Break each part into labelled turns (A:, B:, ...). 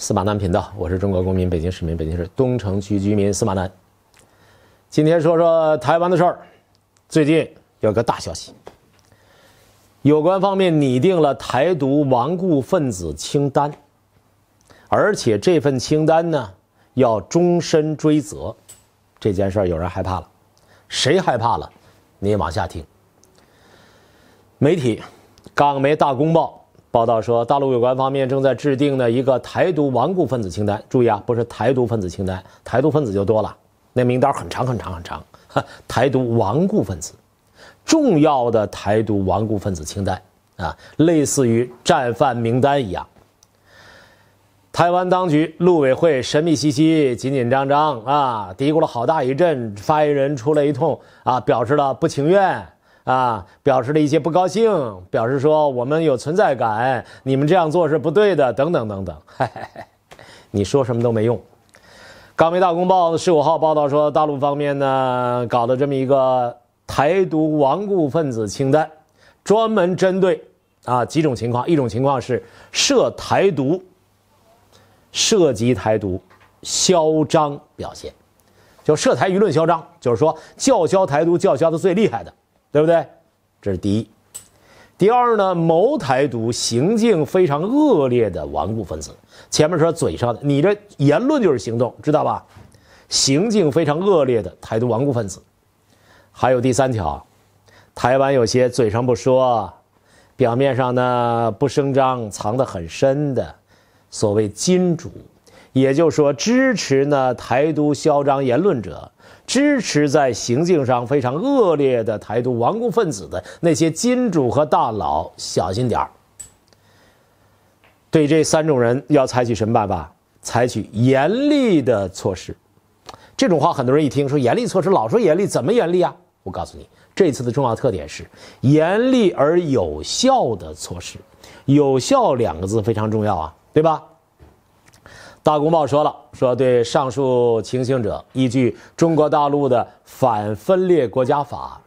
A: 司马南频道，我是中国公民、北京市民、北京市东城区居民司马南。今天说说台湾的事儿，最近有个大消息，有关方面拟定了台独顽固分子清单，而且这份清单呢要终身追责。这件事儿有人害怕了，谁害怕了？你往下听，媒体港媒《大公报》。报道说，大陆有关方面正在制定的一个台独顽固分子清单。注意啊，不是台独分子清单，台独分子就多了。那名单很长很长很长。台独顽固分子，重要的台独顽固分子清单啊，类似于战犯名单一样。台湾当局陆委会神秘兮兮、紧紧张张啊，嘀咕了好大一阵。发言人出了一通啊，表示了不情愿。啊，表示了一些不高兴，表示说我们有存在感，你们这样做是不对的，等等等等。你说什么都没用。《港媒大公报》十五号报道说，大陆方面呢搞了这么一个“台独顽固分子”清单，专门针对啊几种情况：一种情况是涉台独、涉及台独、嚣张表现，就涉台舆论嚣张，就是说叫嚣台独叫嚣的最厉害的。对不对？这是第一。第二呢，谋台独行径非常恶劣的顽固分子。前面说嘴上的，你这言论就是行动，知道吧？行径非常恶劣的台独顽固分子。还有第三条，台湾有些嘴上不说，表面上呢不声张，藏得很深的所谓金主。也就是说，支持呢台独嚣张言论者，支持在行径上非常恶劣的台独顽固分子的那些金主和大佬，小心点儿。对这三种人要采取什么办法？采取严厉的措施。这种话很多人一听说“严厉措施”，老说严厉，怎么严厉啊？我告诉你，这次的重要特点是严厉而有效的措施。有效两个字非常重要啊，对吧？大公报说了，说对上述情形者，依据中国大陆的反分裂国家法，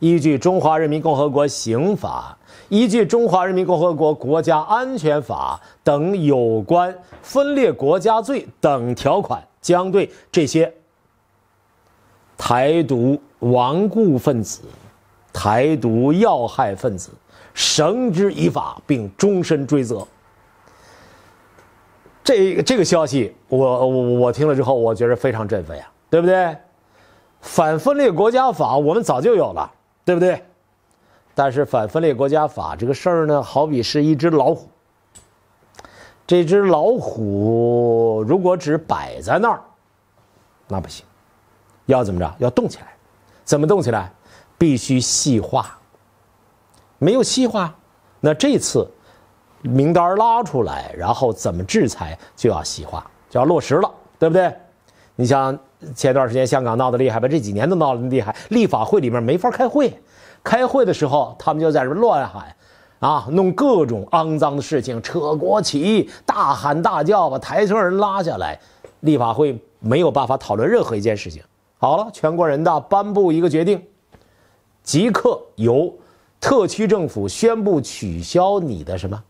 A: 依据中华人民共和国刑法，依据中华人民共和国国家安全法等有关分裂国家罪等条款，将对这些台独顽固分子、台独要害分子绳之以法，并终身追责。这这个消息，我我我听了之后，我觉得非常振奋呀，对不对？反分裂国家法我们早就有了，对不对？但是反分裂国家法这个事儿呢，好比是一只老虎。这只老虎如果只摆在那儿，那不行，要怎么着？要动起来，怎么动起来？必须细化。没有细化，那这次。名单拉出来，然后怎么制裁就要细化，就要落实了，对不对？你像前段时间香港闹得厉害吧？这几年都闹得那么厉害，立法会里面没法开会，开会的时候他们就在这乱喊，啊，弄各种肮脏的事情，扯国旗，大喊大叫，把台上人拉下来，立法会没有办法讨论任何一件事情。好了，全国人大颁布一个决定，即刻由特区政府宣布取消你的什么？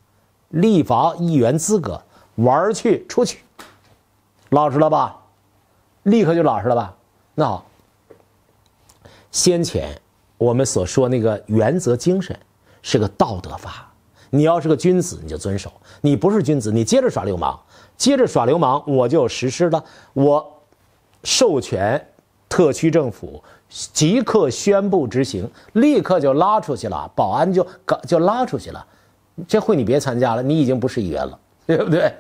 A: 立法议员资格，玩去出去，老实了吧？立刻就老实了吧？那好，先前我们所说那个原则精神是个道德法，你要是个君子你就遵守，你不是君子你接着耍流氓，接着耍流氓我就实施了，我授权特区政府即刻宣布执行，立刻就拉出去了，保安就搞就拉出去了。这会你别参加了，你已经不是议员了，对不对？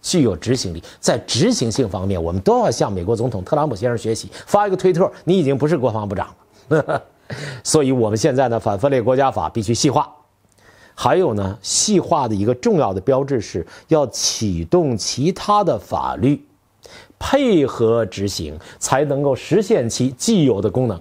A: 具有执行力，在执行性方面，我们都要向美国总统特朗普先生学习。发一个推特，你已经不是国防部长了。所以，我们现在呢，《反分裂国家法》必须细化。还有呢，细化的一个重要的标志是要启动其他的法律配合执行，才能够实现其既有的功能。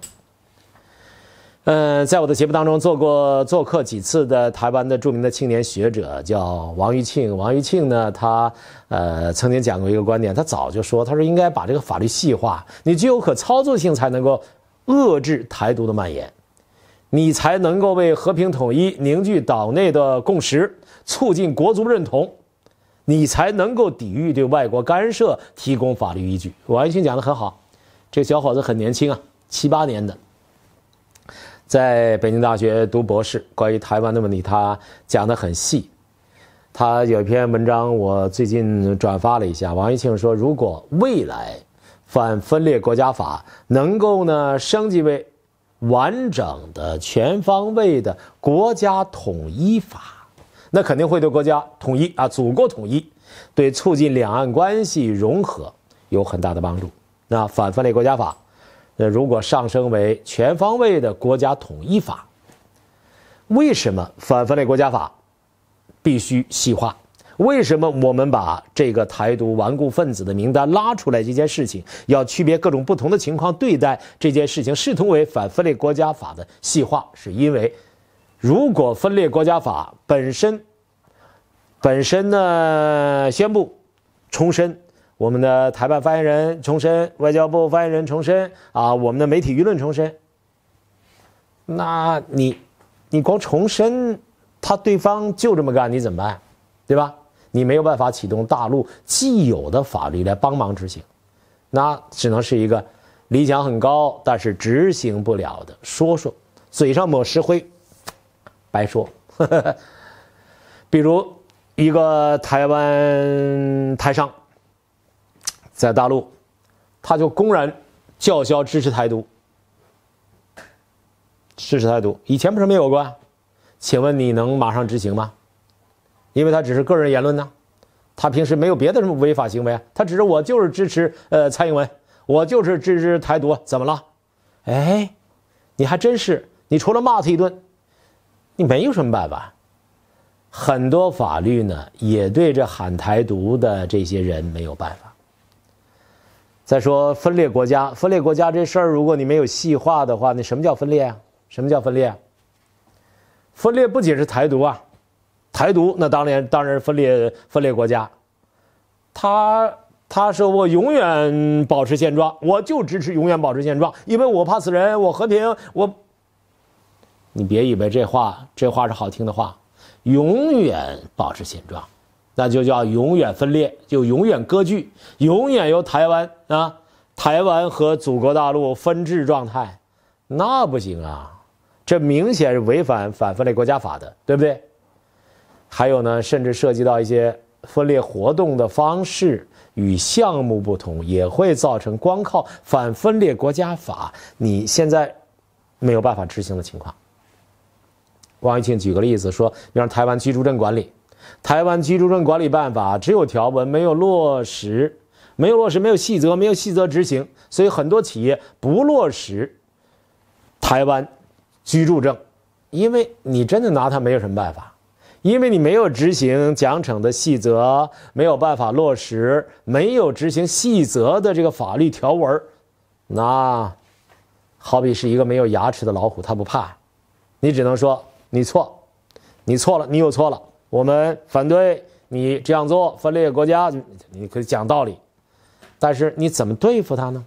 A: 嗯，在我的节目当中做过做客几次的台湾的著名的青年学者叫王玉庆。王玉庆呢，他呃曾经讲过一个观点，他早就说，他说应该把这个法律细化，你具有可操作性才能够遏制台独的蔓延，你才能够为和平统一凝聚岛内的共识，促进国族认同，你才能够抵御对外国干涉提供法律依据。王玉庆讲的很好，这小伙子很年轻啊，七八年的。在北京大学读博士，关于台湾的问题，他讲得很细。他有一篇文章，我最近转发了一下。王玉庆说，如果未来反分裂国家法能够呢升级为完整的、全方位的国家统一法，那肯定会对国家统一啊、祖国统一，对促进两岸关系融合有很大的帮助。那反分裂国家法。那如果上升为全方位的国家统一法，为什么反分裂国家法必须细化？为什么我们把这个台独顽固分子的名单拉出来这件事情，要区别各种不同的情况对待这件事情，视同为反分裂国家法的细化？是因为如果分裂国家法本身本身呢宣布重申。我们的台办发言人重申，外交部发言人重申，啊，我们的媒体舆论重申。那你，你光重申，他对方就这么干，你怎么办？对吧？你没有办法启动大陆既有的法律来帮忙执行，那只能是一个理想很高，但是执行不了的说说，嘴上抹石灰，白说。比如一个台湾台商。在大陆，他就公然叫嚣支持台独，支持台独。以前不是没有过？请问你能马上执行吗？因为他只是个人言论呢，他平时没有别的什么违法行为，他只是我就是支持呃蔡英文，我就是支持台独，怎么了？哎，你还真是，你除了骂他一顿，你没有什么办法。很多法律呢，也对这喊台独的这些人没有办法。再说分裂国家，分裂国家这事儿，如果你没有细化的话，那什么叫分裂啊？什么叫分裂？分裂不仅是台独啊，台独那当年当然分裂分裂国家，他他说我永远保持现状，我就支持永远保持现状，因为我怕死人，我和平，我。你别以为这话这话是好听的话，永远保持现状。那就叫永远分裂，就永远割据，永远由台湾啊，台湾和祖国大陆分治状态，那不行啊！这明显是违反反分裂国家法的，对不对？还有呢，甚至涉及到一些分裂活动的方式与项目不同，也会造成光靠反分裂国家法你现在没有办法执行的情况。王玉庆举个例子说，比方台湾居住证管理。台湾居住证管理办法只有条文，没有落实，没有落实，没有细则，没有细则执行，所以很多企业不落实台湾居住证，因为你真的拿它没有什么办法，因为你没有执行奖惩的细则，没有办法落实，没有执行细则的这个法律条文，那好比是一个没有牙齿的老虎，它不怕，你只能说你错，你错了，你又错了。我们反对你这样做分裂国家，你可以讲道理，但是你怎么对付他呢？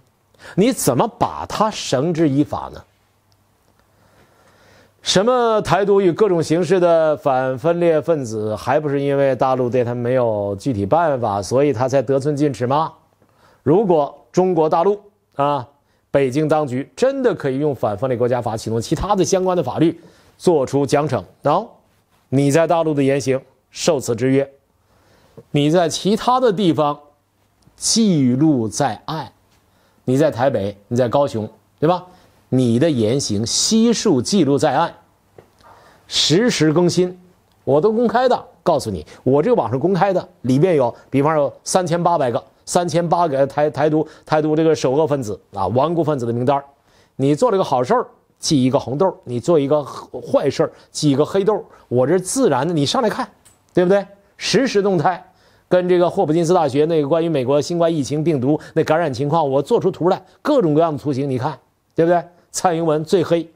A: 你怎么把他绳之以法呢？什么台独与各种形式的反分裂分子，还不是因为大陆对他没有具体办法，所以他才得寸进尺吗？如果中国大陆啊，北京当局真的可以用《反分裂国家法》启动其他的相关的法律，做出奖惩你在大陆的言行受此制约，你在其他的地方记录在案，你在台北，你在高雄，对吧？你的言行悉数记录在案，实时更新，我都公开的告诉你，我这个网上公开的里面有，比方有三千八百个、三千八个台台独、台独这个首恶分子啊、顽固分子的名单你做了个好事儿。记一个红豆，你做一个坏事儿；记一个黑豆，我这自然的。你上来看，对不对？实时动态，跟这个霍普金斯大学那个关于美国新冠疫情病毒那感染情况，我做出图来，各种各样的图形，你看，对不对？蔡英文最黑，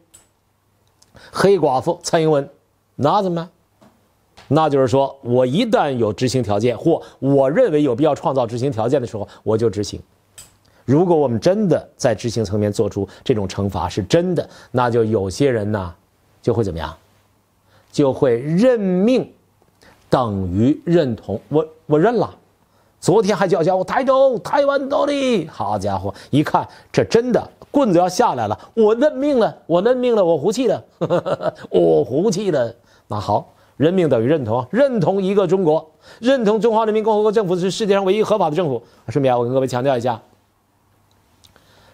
A: 黑寡妇蔡英文，那怎么？那就是说，我一旦有执行条件，或我认为有必要创造执行条件的时候，我就执行。如果我们真的在执行层面做出这种惩罚是真的，那就有些人呢，就会怎么样？就会认命，等于认同我，我认了。昨天还叫嚣我台独、台湾独立，好家伙，一看这真的棍子要下来了，我认命了，我认命了，我服气了，我服气了。那好，认命等于认同，认同一个中国，认同中华人民共和国政府是世界上唯一合法的政府。顺便我跟各位强调一下。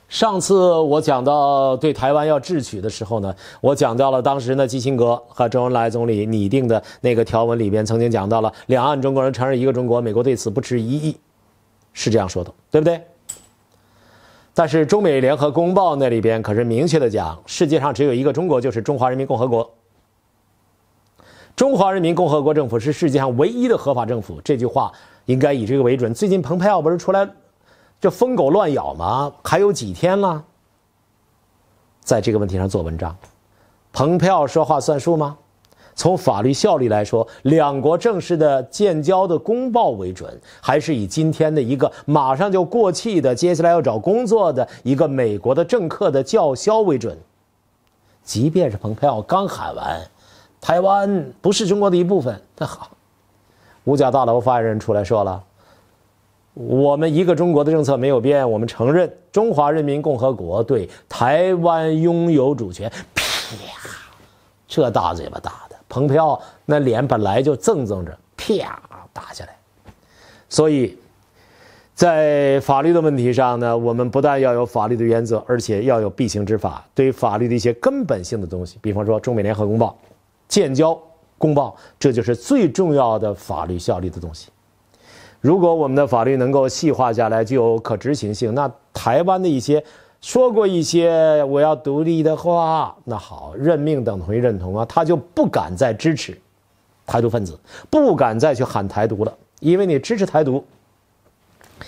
A: 上次我讲到对台湾要智取的时候呢，我讲到了当时呢基辛格和周恩来总理拟定的那个条文里边曾经讲到了两岸中国人承认一个中国，美国对此不持异议，是这样说的，对不对？但是中美联合公报那里边可是明确的讲，世界上只有一个中国，就是中华人民共和国，中华人民共和国政府是世界上唯一的合法政府，这句话应该以这个为准。最近蓬佩奥不是出来？这疯狗乱咬嘛？还有几天了，在这个问题上做文章？蓬佩奥说话算数吗？从法律效力来说，两国正式的建交的公报为准，还是以今天的一个马上就过气的，接下来要找工作的一个美国的政客的叫嚣为准？即便是蓬佩奥刚喊完“台湾不是中国的一部分”，那好，五角大楼发言人出来说了。我们一个中国的政策没有变，我们承认中华人民共和国对台湾拥有主权。啪，这大嘴巴打的，蓬佩奥那脸本来就憎憎着，啪打下来。所以，在法律的问题上呢，我们不但要有法律的原则，而且要有必行之法。对于法律的一些根本性的东西，比方说《中美联合公报》、建交公报，这就是最重要的法律效力的东西。如果我们的法律能够细化下来，具有可执行性，那台湾的一些说过一些我要独立的话，那好，认命等同于认同啊，他就不敢再支持台独分子，不敢再去喊台独了，因为你支持台独，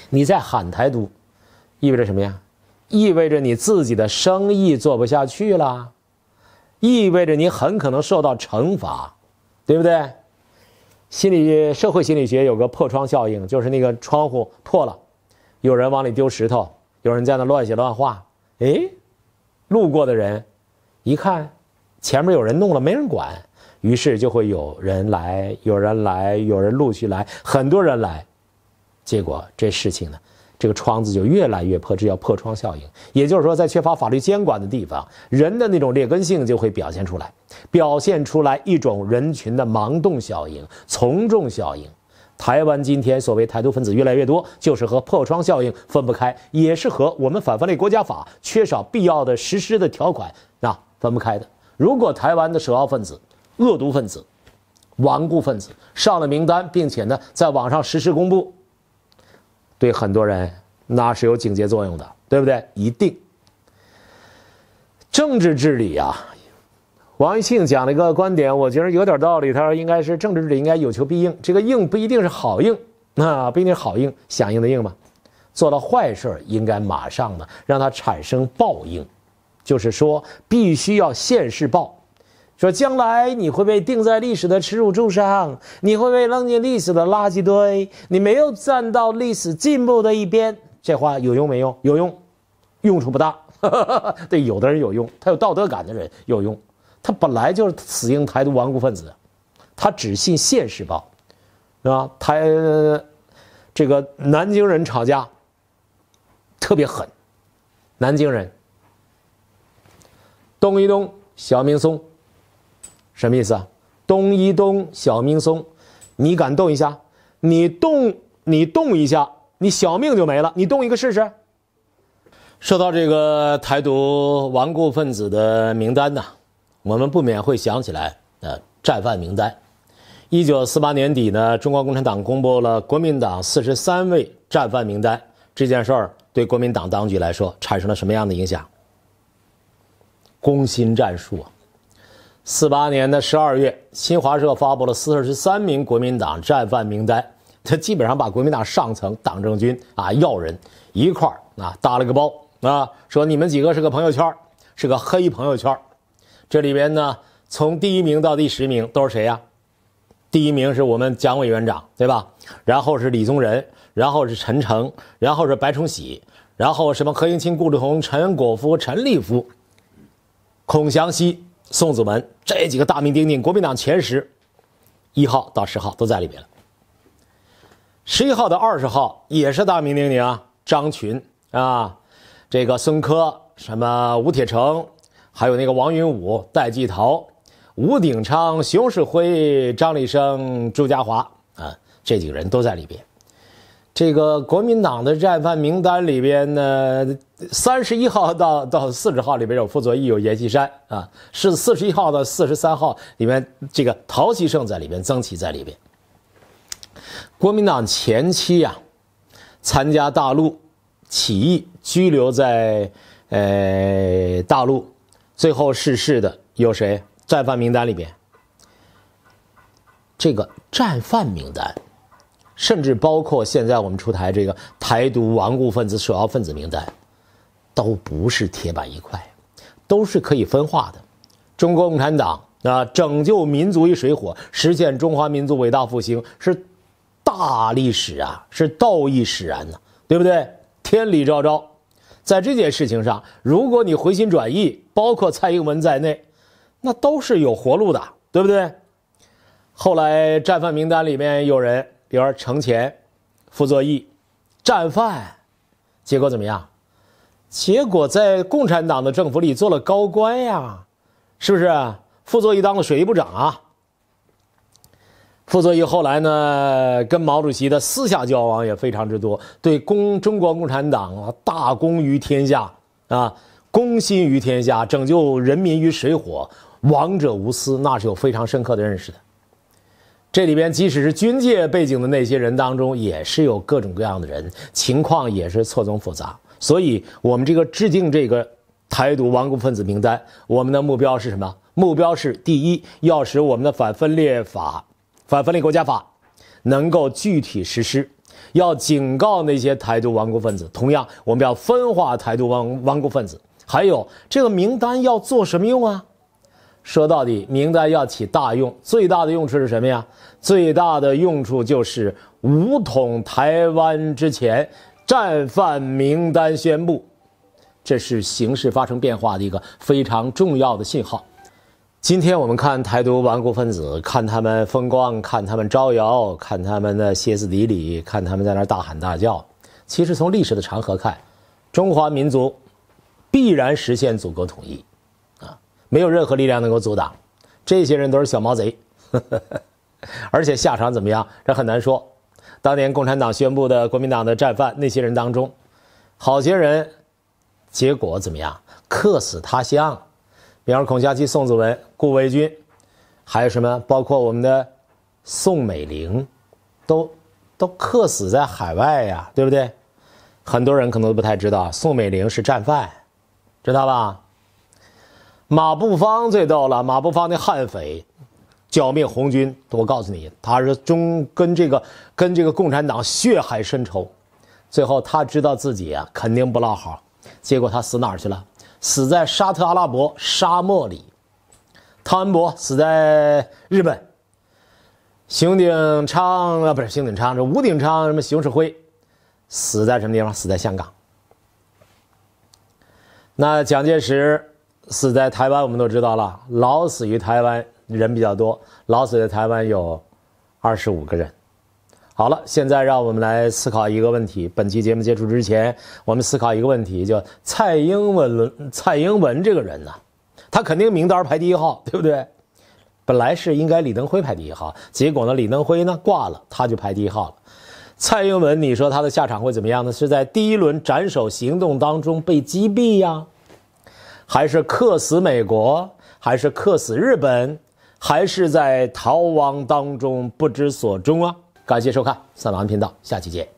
A: 你在喊台独，意味着什么呀？意味着你自己的生意做不下去了，意味着你很可能受到惩罚，对不对？心理社会心理学有个破窗效应，就是那个窗户破了，有人往里丢石头，有人在那乱写乱画，哎，路过的人一看，前面有人弄了，没人管，于是就会有人来，有人来，有人陆续来，很多人来，结果这事情呢。这个窗子就越来越破，这叫破窗效应。也就是说，在缺乏法律监管的地方，人的那种劣根性就会表现出来，表现出来一种人群的盲动效应、从众效应。台湾今天所谓台独分子越来越多，就是和破窗效应分不开，也是和我们反分裂国家法缺少必要的实施的条款啊分不开的。如果台湾的首要分子、恶毒分子、顽固分子上了名单，并且呢在网上实时公布。对很多人，那是有警戒作用的，对不对？一定。政治治理啊，王玉庆讲了一个观点，我觉得有点道理。他说，应该是政治治理应该有求必应，这个应不一定是好应，那不一定是好应，响应的应嘛。做了坏事，应该马上呢让他产生报应，就是说必须要现世报。说将来你会被钉在历史的耻辱柱上，你会被扔进历史的垃圾堆，你没有站到历史进步的一边。这话有用没用？有用，用处不大。对有的人有用，他有道德感的人有用。他本来就是死硬台独顽固分子，他只信《现实报》，是吧？他这个南京人吵架特别狠，南京人动一动小明松。什么意思啊？东一东，小命松，你敢动一下？你动，你动一下，你小命就没了。你动一个试试。说到这个台独顽固分子的名单呢，我们不免会想起来，呃，战犯名单。一九四八年底呢，中国共产党公布了国民党四十三位战犯名单。这件事儿对国民党当局来说产生了什么样的影响？攻心战术。四八年的十二月，新华社发布了四十三名国民党战犯名单。他基本上把国民党上层党政军啊要人一块儿啊打了个包啊，说你们几个是个朋友圈是个黑朋友圈这里边呢，从第一名到第十名都是谁呀？第一名是我们蒋委员长，对吧？然后是李宗仁，然后是陈诚，然后是白崇禧，然后什么何应钦、顾祝同、陈果夫、陈立夫、孔祥熙。宋子文这几个大名鼎鼎，国民党前十，一号到十号都在里边了。十一号到二十号也是大名鼎鼎啊，张群啊，这个孙科，什么吴铁城，还有那个王云武、戴季陶、吴鼎昌、熊式辉、张立生、朱家华啊，这几个人都在里边。这个国民党的战犯名单里边呢，三十一号到到四十号里边有傅作义、有阎锡山啊，是四十一号到四十三号里面，这个陶希圣在里边，曾琦在里边。国民党前期呀，参加大陆起义，拘留在呃大陆，最后逝世的有谁？战犯名单里边，这个战犯名单。甚至包括现在我们出台这个台独顽固分子、首要分子名单，都不是铁板一块，都是可以分化的。中国共产党啊，拯救民族于水火，实现中华民族伟大复兴是大历史啊，是道义使然呐，对不对？天理昭昭，在这件事情上，如果你回心转意，包括蔡英文在内，那都是有活路的，对不对？后来战犯名单里面有人。比如程前、傅作义，战犯，结果怎么样？结果在共产党的政府里做了高官呀，是不是？傅作义当了水利部长啊。傅作义后来呢，跟毛主席的私下交往也非常之多，对共中国共产党啊，大公于天下啊，公心于天下，拯救人民于水火，王者无私，那是有非常深刻的认识的。这里边，即使是军界背景的那些人当中，也是有各种各样的人，情况也是错综复杂。所以，我们这个制定这个“台独顽固分子”名单，我们的目标是什么？目标是：第一，要使我们的反分裂法、反分裂国家法能够具体实施；要警告那些台独顽固分子。同样，我们要分化台独顽顽固分子。还有，这个名单要做什么用啊？说到底，名单要起大用，最大的用处是什么呀？最大的用处就是武统台湾之前，战犯名单宣布，这是形势发生变化的一个非常重要的信号。今天我们看台独顽固分子，看他们风光，看他们招摇，看他们的歇斯底里，看他们在那大喊大叫。其实从历史的长河看，中华民族必然实现祖国统一。没有任何力量能够阻挡，这些人都是小毛贼，而且下场怎么样？这很难说。当年共产党宣布的国民党的战犯那些人当中，好些人，结果怎么样？客死他乡。比方孔祥熙、宋子文、顾维钧，还有什么？包括我们的宋美龄，都都客死在海外呀，对不对？很多人可能都不太知道，宋美龄是战犯，知道吧？马步芳最逗了，马步芳那悍匪，剿灭红军。我告诉你，他是中跟这个跟这个共产党血海深仇，最后他知道自己啊肯定不落好，结果他死哪儿去了？死在沙特阿拉伯沙漠里。汤恩伯死在日本。熊鼎昌啊，不是熊鼎昌，这吴鼎昌什么熊式辉，死在什么地方？死在香港。那蒋介石。死在台湾，我们都知道了。老死于台湾人比较多，老死在台湾有二十五个人。好了，现在让我们来思考一个问题。本期节目结束之前，我们思考一个问题：，叫蔡英文蔡英文这个人呢，他肯定名单排第一号，对不对？本来是应该李登辉排第一号，结果呢，李登辉呢挂了，他就排第一号了。蔡英文，你说他的下场会怎么样呢？是在第一轮斩首行动当中被击毙呀？还是克死美国，还是克死日本，还是在逃亡当中不知所终啊？感谢收看三郎频道，下期见。